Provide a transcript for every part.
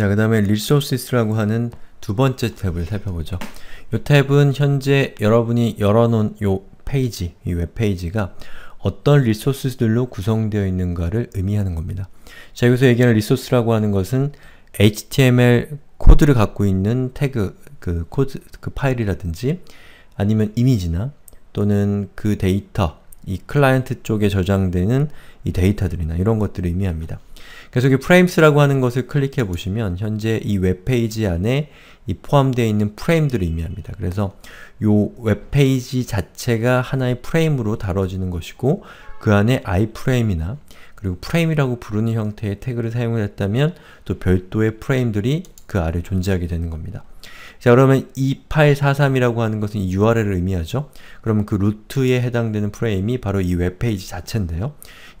자, 그 다음에 리소시스라고 하는 두 번째 탭을 살펴보죠. 이 탭은 현재 여러분이 열어놓은 이 페이지, 이 웹페이지가 어떤 리소스들로 구성되어 있는가를 의미하는 겁니다. 자, 여기서 얘기하는 리소스라고 하는 것은 HTML 코드를 갖고 있는 태그, 그 코드, 그 파일이라든지 아니면 이미지나 또는 그 데이터, 이 클라이언트 쪽에 저장되는 이 데이터들이나 이런 것들을 의미합니다. 그래서 여 프레임스라고 하는 것을 클릭해 보시면 현재 이 웹페이지 안에 이 포함되어 있는 프레임들을 의미합니다. 그래서 요 웹페이지 자체가 하나의 프레임으로 다뤄지는 것이고 그 안에 iframe이나 그리고 프레임이라고 부르는 형태의 태그를 사용 했다면 또 별도의 프레임들이 그 아래 존재하게 되는 겁니다. 자 그러면 2843이라고 하는 것은 URL을 의미하죠. 그러면 그 루트에 해당되는 프레임이 바로 이 웹페이지 자체인데요.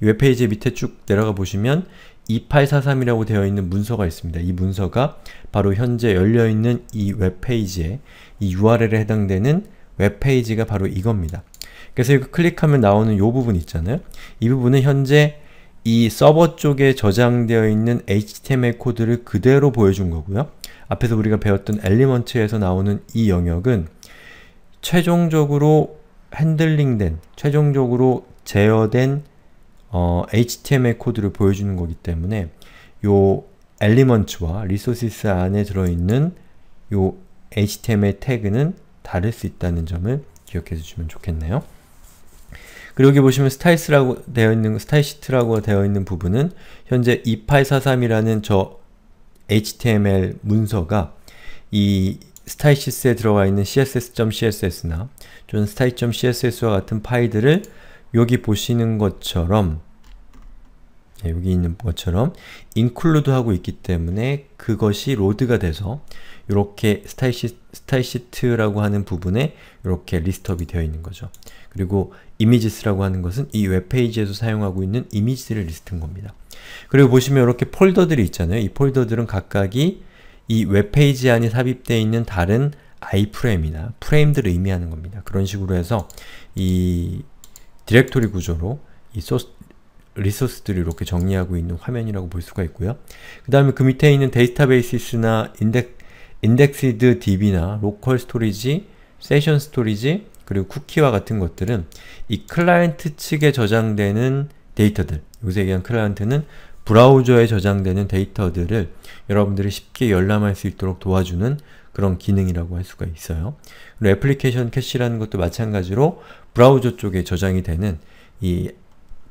이 웹페이지 밑에 쭉 내려가 보시면 2843이라고 되어 있는 문서가 있습니다. 이 문서가 바로 현재 열려있는 이 웹페이지에 이 URL에 해당되는 웹페이지가 바로 이겁니다. 그래서 이거 클릭하면 나오는 이 부분 있잖아요. 이 부분은 현재 이 서버 쪽에 저장되어 있는 HTML 코드를 그대로 보여준 거고요. 앞에서 우리가 배웠던 엘리먼트에서 나오는 이 영역은 최종적으로 핸들링된, 최종적으로 제어된 어, HTML 코드를 보여주는 거기 때문에 요 엘리먼트와 리소시스 안에 들어있는 요 HTML 태그는 다를 수 있다는 점을 기억해 주시면 좋겠네요. 그리고 여기 보시면 스타일스라고 되어 있는 스타일시트라고 되어 있는 부분은 현재 2 8 4 3이라는저 HTML 문서가 이 스타일시스에 들어가 있는 css.css나 또는 style.css와 같은 파일들을 여기 보시는 것처럼 여기 있는 것처럼 include 하고 있기 때문에 그것이 로드가 돼서 이렇게 스타일, 시, 스타일 시트라고 하는 부분에 이렇게 리스트업이 되어 있는 거죠. 그리고 이미지스라고 하는 것은 이 웹페이지에서 사용하고 있는 이미지를 리스트인 겁니다. 그리고 보시면 이렇게 폴더들이 있잖아요. 이 폴더들은 각각이 이 웹페이지 안에 삽입되어 있는 다른 아이프레임이나 프레임들을 의미하는 겁니다. 그런 식으로 해서 이 디렉토리 구조로 이 소스, 리소스들을 이렇게 정리하고 있는 화면이라고 볼 수가 있고요. 그 다음에 그 밑에 있는 데이터베이스나 인덱, 인덱시드 DB나 로컬 스토리지, 세션 스토리지, 그리고 쿠키와 같은 것들은 이 클라이언트 측에 저장되는 데이터들, 여기서 얘기한 클라이언트는 브라우저에 저장되는 데이터들을 여러분들이 쉽게 열람할 수 있도록 도와주는 그런 기능이라고 할 수가 있어요. 그리고 애플리케이션 캐시라는 것도 마찬가지로 브라우저 쪽에 저장이 되는 이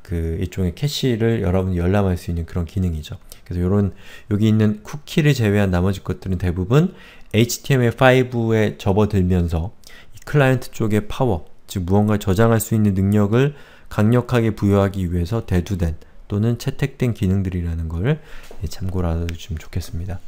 그 일종의 캐시를 여러분이 열람할 수 있는 그런 기능이죠. 그래서 요런 여기 있는 쿠키를 제외한 나머지 것들은 대부분 HTML5에 접어들면서 클라이언트 쪽의 파워, 즉 무언가 저장할 수 있는 능력을 강력하게 부여하기 위해서 대두된 또는 채택된 기능들이라는 것 참고를 알아주시면 좋겠습니다.